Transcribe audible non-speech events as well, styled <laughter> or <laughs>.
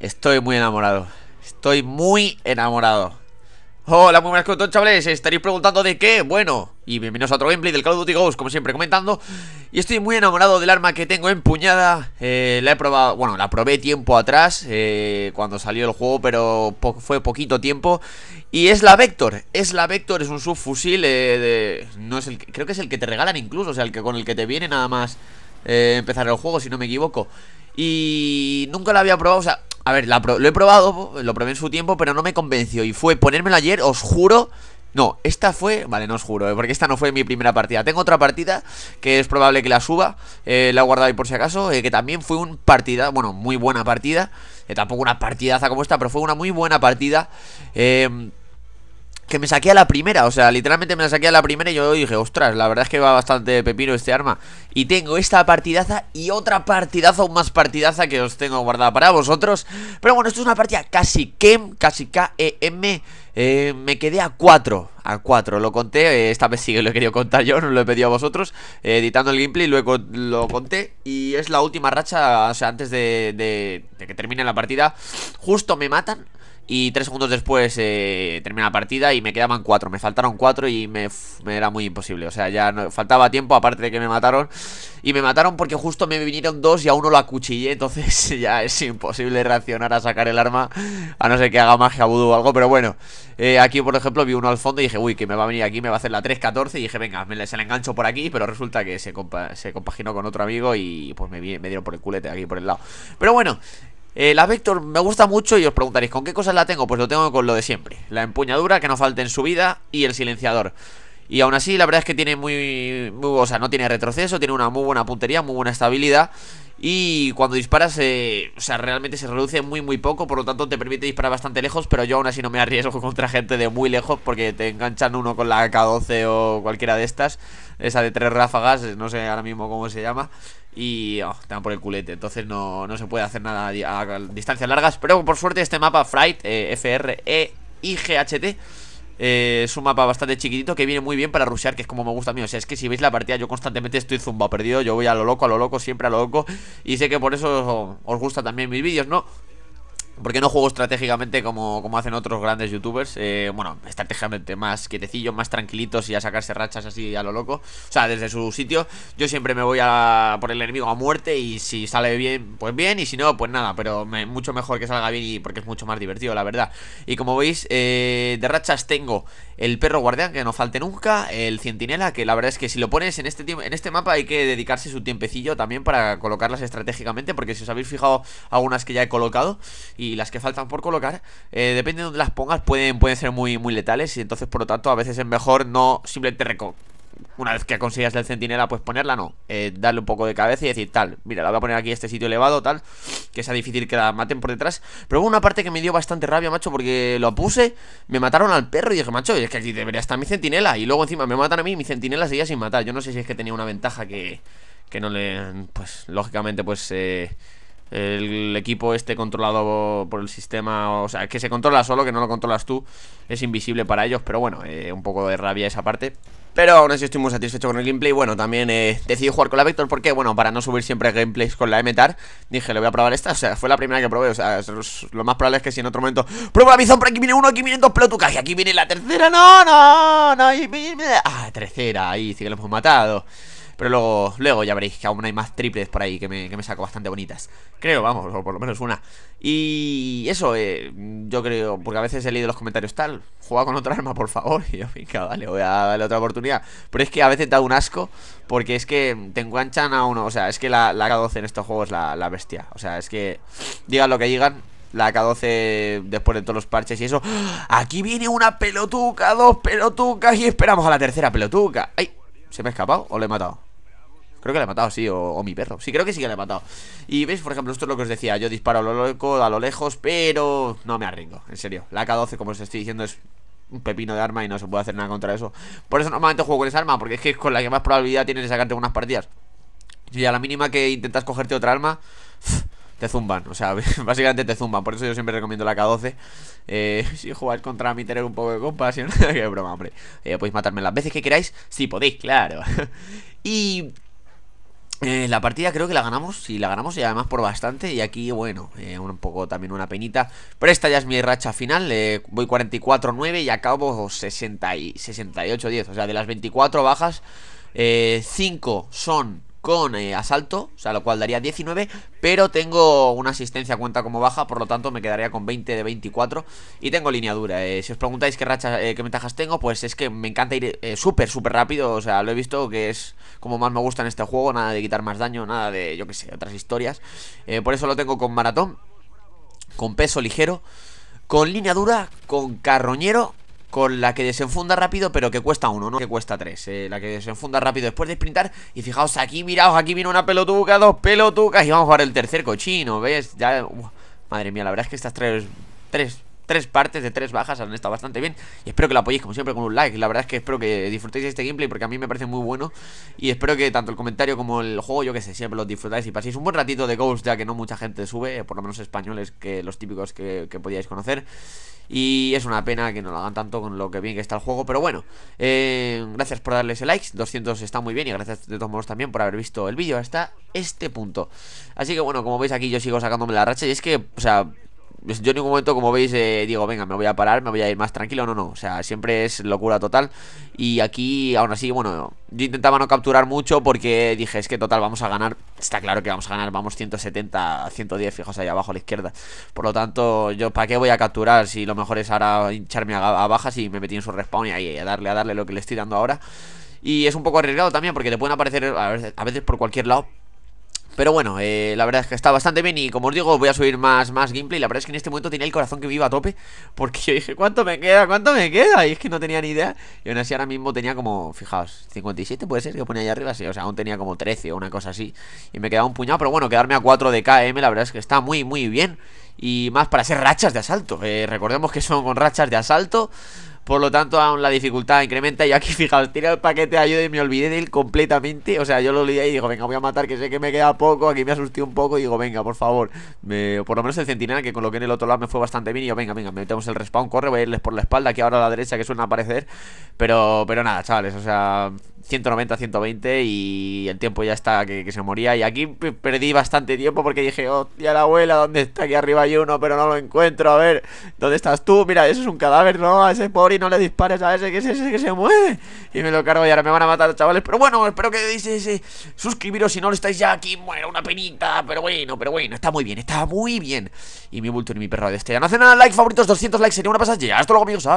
Estoy muy enamorado Estoy muy enamorado Hola, muy buenas con chavales Estaréis preguntando de qué, bueno Y bienvenidos a otro gameplay del Call of Duty Ghost Como siempre comentando Y estoy muy enamorado del arma que tengo empuñada eh, La he probado, bueno, la probé tiempo atrás eh, Cuando salió el juego Pero fue poquito tiempo Y es la Vector, es la Vector Es un subfusil eh, no es el Creo que es el que te regalan incluso O sea, el que con el que te viene nada más eh, Empezar el juego, si no me equivoco y nunca la había probado, o sea, a ver, lo he probado, lo probé en su tiempo, pero no me convenció. Y fue ponérmelo ayer, os juro. No, esta fue... Vale, no os juro, eh, porque esta no fue mi primera partida. Tengo otra partida que es probable que la suba. Eh, la he guardado ahí por si acaso. Eh, que también fue un partida... Bueno, muy buena partida. tampoco una partidaza como esta, pero fue una muy buena partida. Eh que me saqué a la primera, o sea, literalmente me la saqué a la primera y yo dije, ostras, la verdad es que va bastante pepino este arma. Y tengo esta partidaza y otra partidaza, aún más partidaza que os tengo guardada para vosotros. Pero bueno, esto es una partida casi KEM, casi K-E-M. Eh, me quedé a 4 A 4, lo conté, eh, esta vez sí que lo he querido contar yo No lo he pedido a vosotros eh, Editando el gameplay y luego lo conté Y es la última racha, o sea, antes de que termine la partida Justo me matan y tres segundos después terminé eh, termina la partida y me quedaban cuatro. Me faltaron cuatro y me, era muy imposible. O sea, ya no, faltaba tiempo, aparte de que me mataron. Y me mataron porque justo me vinieron dos y a uno lo acuchillé. Entonces <laughs> ya es imposible reaccionar a sacar el arma. A no ser que haga magia vudú o algo. Pero bueno, eh, aquí por ejemplo vi uno al fondo y dije, uy, que me va a venir aquí, me va a hacer la 3-14. Y dije, venga, me, se la engancho por aquí. Pero resulta que se, compaginó con otro amigo y pues me dieron por el culete aquí por el lado. Pero bueno, eh, la Vector me gusta mucho y os preguntaréis, ¿con qué cosas la tengo? Pues lo tengo con lo de siempre. La empuñadura, que no falte en su vida, y el silenciador. Y aún así, la verdad es que tiene muy, O sea, no tiene retroceso, tiene una muy buena puntería, muy buena estabilidad. Y cuando disparas, o sea, realmente se reduce muy, muy poco. Por lo tanto, te permite disparar bastante lejos. Pero yo aún así no me arriesgo <laughs> contra gente de muy lejos. Porque te enganchan uno con la K12 o cualquiera de estas. Esa de tres ráfagas, no sé ahora mismo cómo se llama y oh, están por el culete. Entonces no, no se puede hacer nada a, distancias largas. Pero por suerte este mapa Fright, eh, F-R-E-I-G-H-T, eh, es un mapa bastante chiquitito que viene muy bien para rushear, que es como me gusta a mí. O sea, es que si veis la partida yo constantemente estoy zumbado perdido. Yo voy a lo loco, a lo loco, siempre a lo loco. Y sé que por eso os, os gusta también mis vídeos, ¿no? Porque no juego estratégicamente como, como hacen otros grandes youtubers. Eh, bueno, estratégicamente más quietecillos, más tranquilitos y a sacarse rachas así a lo loco. O sea, desde su sitio. Yo siempre me voy a por el enemigo a muerte y si sale bien, pues bien. Y si no, pues nada. Pero mucho mejor que salga bien y porque es mucho más divertido, la verdad. Y como veis, eh, de rachas tengo el perro guardián, que no falte nunca. El centinela, que la verdad es que si lo pones en este, en este mapa hay que dedicarse su tiempecillo también para colocarlas estratégicamente. Porque si os habéis fijado, algunas que ya he colocado y las que faltan por colocar, eh, depende de donde las pongas, pueden, pueden ser muy, muy letales y entonces por lo tanto a veces es mejor no simplemente reco una vez que consigas el centinela, pues ponerla no. Eh, darle un poco de cabeza y decir, tal, mira, la voy a poner aquí este sitio elevado, tal, que sea difícil que la maten por detrás. Pero hubo una parte que me dio bastante rabia, macho, porque lo puse, me mataron al perro y dije, macho, es que aquí debería estar mi centinela. Y luego encima me matan a mí y mi centinela seguía sin matar. Yo no sé si es que tenía una ventaja que, que no le. Pues lógicamente, pues. Eh, el equipo este controlado por el sistema, o sea, que se controla solo, que no lo controlas tú, es invisible para ellos, pero bueno, eh, un poco de rabia esa parte. Pero aún así estoy muy satisfecho con el gameplay. Bueno, también eh, decidí jugar con la Vector porque, bueno, para no subir siempre gameplays con la MTAR, dije, le voy a probar esta. O sea, fue la primera que probé. O sea, lo más probable es que si en otro momento prueba la bizón, pero aquí viene uno, aquí vienen dos pelotucas y aquí viene la tercera. No, no, no. ah, tercera, ahí sí que lo hemos matado. Pero luego, luego ya veréis que aún hay más triples por ahí que me, que me saco bastante bonitas. Creo, vamos, o por lo menos una. Y eso, eh, yo creo, porque a veces he leído los comentarios tal, juega con otra arma, por favor. <laughs> Y yo, venga, vale, voy a darle otra oportunidad. Pero es que a veces da un asco, porque es que te enganchan a uno. O sea, es que la, la K12 en estos juegos la, la bestia. O sea, es que digan lo que digan, la K12 después de todos los parches y eso. ¡ah! ¡Aquí viene una pelotuca! ¡Dos pelotucas! Y esperamos a la tercera pelotuca. ¡Ay! ¿Se me ha escapado o le he matado? Creo que le he matado, sí, o, mi perro Sí, creo que sí que le he matado Y veis, por ejemplo, esto es lo que os decía Yo disparo a lo loco, a lo lejos, pero no me arringo En serio, la k 12 como os estoy diciendo, es un pepino de arma y no se puede hacer nada contra eso Por eso normalmente juego con esa arma Porque es que es con la que más probabilidad tienes de sacarte unas partidas Y a la mínima que intentas cogerte otra arma te zumban. O sea, <laughs> básicamente te zumban. Por eso yo siempre recomiendo la K12. Eh, <laughs> si jugáis contra mí, tener un poco de compasión. <laughs> Que broma, hombre. Eh, podéis matarme las veces que queráis. Si podéis, claro. y eh, la partida creo que la ganamos, y la ganamos y además por bastante Y aquí, bueno, un poco también una penita Pero esta ya es mi racha final, voy 44-9 y acabo 68-10 O sea, de las 24 bajas, 5 son con eh, asalto, o sea, lo cual daría 19, pero tengo una asistencia cuenta como baja, por lo tanto me quedaría con 20 de 24 y tengo línea dura. Eh, si os preguntáis qué, racha, eh, qué ventajas tengo, pues es que me encanta ir súper, súper rápido, o sea, lo he visto que es como más me gusta en este juego, nada de quitar más daño, nada de, yo qué sé, otras historias. por eso lo tengo con maratón, con peso ligero, con línea dura, con carroñero con la que desenfunda rápido, pero que cuesta uno, no que cuesta tres. Eh, la que desenfunda rápido después de sprintar. Y fijaos, aquí, miraos, aquí viene una pelotuca, dos pelotucas. Y vamos a jugar el tercer cochino, ¿ves? Ya. madre mía, la verdad es que estas tres. Tres tres partes de tres bajas han estado bastante bien. Y espero que lo apoyéis, como siempre, con un like. La verdad es que espero que disfrutéis este gameplay porque a mí me parece muy bueno. Y espero que tanto el comentario como el juego, yo que sé, siempre lo disfrutáis y paséis un buen ratito de Ghost, ya que no mucha gente sube, eh, por lo menos españoles, que los típicos que, podíais conocer. Y es una pena que no lo hagan tanto con lo que bien que está el juego. Pero bueno, eh, gracias por darles el like. 200 está muy bien. Y gracias de todos modos también por haber visto el vídeo hasta este punto. Así que bueno, como veis aquí yo sigo sacándome la racha. Y es que, o sea, yo en ningún momento, como veis, eh, digo, venga, me voy a parar, me voy a ir más tranquilo. No, no, o sea, siempre es locura total. Y aquí, aún así, bueno, yo intentaba no capturar mucho porque dije, es que total, vamos a ganar. Está claro que vamos a ganar, vamos 170, 110, fijos ahí abajo a la izquierda. Por lo tanto, yo, ¿para qué voy a capturar si lo mejor es ahora hincharme a, bajas y me metí en su respawn y ahí a darle, a darle lo que le estoy dando ahora? Y es un poco arriesgado también porque te pueden aparecer a veces por cualquier lado. Pero bueno, eh, la verdad es que está bastante bien y como os digo, voy a subir más, más gameplay. La verdad es que en este momento tenía el corazón que viva a tope porque yo dije, ¿cuánto me queda? ¿Cuánto me queda? Y es que no tenía ni idea. Y aún así ahora mismo tenía como, fijaos, 57 puede ser que ponía ahí arriba, sí. O sea, aún tenía como 13 o una cosa así. Y me quedaba un puñado, pero bueno, quedarme a 4 de KM, la verdad es que está muy, muy bien. Y más para hacer rachas de asalto. Eh, recordemos que son con rachas de asalto. Por lo tanto, aún la dificultad incrementa. Y aquí, <laughs> fijaos, tira el paquete de ayuda y me olvidé de él completamente. O sea, yo lo olvidé y digo, venga, voy a matar, que sé que me queda poco. Aquí me asusté un poco. Y digo, venga, por favor. Por lo menos el centinela que con lo que en el otro lado me fue bastante bien. Y yo, venga, venga, metemos el respawn, corre, voy a irles por la espalda. Aquí ahora a la derecha que suena aparecer. Pero, pero nada, chavales, o sea, 190-120 y el tiempo ya está que, se moría. Y aquí perdí bastante tiempo porque dije, Oh, ya la abuela, ¿dónde está? Aquí arriba hay uno, pero no lo encuentro. A ver, ¿dónde estás tú? Mira, eso es un cadáver, ¿no? A ese pobre y no le dispares a ese que que se mueve. Y me lo cargo y ahora me van a matar, chavales. Pero bueno, espero que dice suscribiros si no lo estáis ya aquí. Bueno, una penita, pero bueno, pero bueno, está muy bien, está muy bien. Y mi bulto y mi perro de este. No hacen nada, like, favoritos, 200 likes, sería una pasada. lo luego, amigos. Ah.